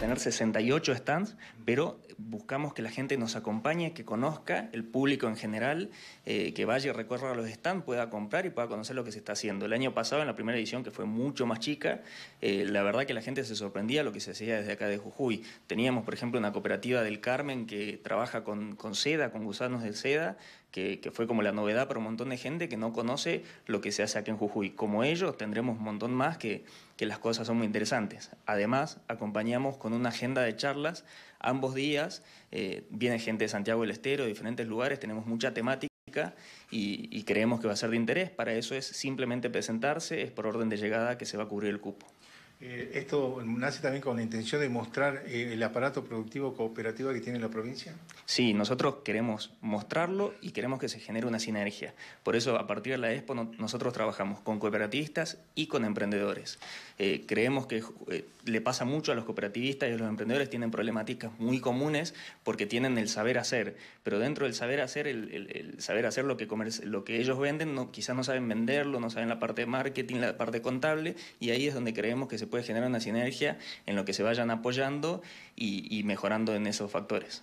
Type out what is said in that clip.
tener 68 stands, pero buscamos que la gente nos acompañe, que conozca, el público en general, eh, que vaya y recorra los stands, pueda comprar y pueda conocer lo que se está haciendo. El año pasado, en la primera edición, que fue mucho más chica, eh, la verdad que la gente se sorprendía lo que se hacía desde acá de Jujuy. Teníamos, por ejemplo, una cooperativa del Carmen que trabaja con, con seda, con gusanos de seda, que, fue como la novedad para un montón de gente que no conoce lo que se hace aquí en Jujuy. Como ellos, tendremos un montón más que, las cosas son muy interesantes. Además, acompañamos con una agenda de charlas ambos días. Eh, viene gente de Santiago del Estero, de diferentes lugares, tenemos mucha temática. Y, y creemos que va a ser de interés. Para eso es simplemente presentarse, es por orden de llegada que se va a cubrir el cupo. Eh, ¿Esto nace también con la intención de mostrar eh, el aparato productivo cooperativo que tiene la provincia? Sí, nosotros queremos mostrarlo y queremos que se genere una sinergia. Por eso, a partir de la Expo, nosotros trabajamos con cooperativistas y con emprendedores. Eh, creemos que le pasa mucho a los cooperativistas y a los emprendedores, tienen problemáticas muy comunes porque tienen el saber hacer, pero dentro del saber hacer, el, saber hacer lo que, ellos venden, quizás no saben venderlo, no saben la parte de marketing, la parte contable, y ahí es donde creemos que se puede generar una sinergia en lo que se vayan apoyando y, y mejorando en esos factores.